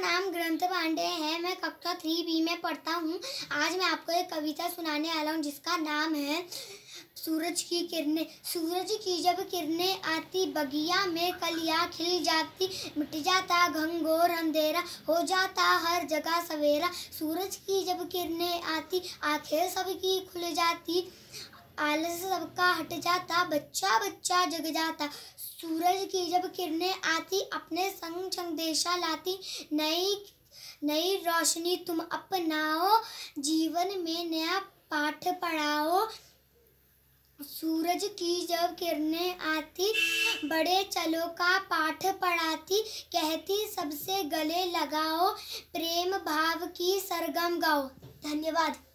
नाम ग्रंथ पांडे है मैं कक्षा थ्री बी में पढ़ता हूँ आज मैं आपको एक कविता सुनाने वाला हूँ जिसका नाम है सूरज की किरणें सूरज की जब किरणें आती बगिया में कलिया खिल जाती मिट जाता घंगोर अंधेरा हो जाता हर जगह सवेरा सूरज की जब किरणें आती आंखें सबकी खुल जाती आलस सबका हट जाता बच्चा बच्चा जग जाता सूरज की जब किरणें आती अपने संग संदेशा लाती नई नई रोशनी तुम अपनाओ जीवन में नया पाठ पढ़ाओ सूरज की जब किरणें आती बड़े चलो का पाठ पढ़ाती कहती सबसे गले लगाओ प्रेम भाव की सरगम गाओ धन्यवाद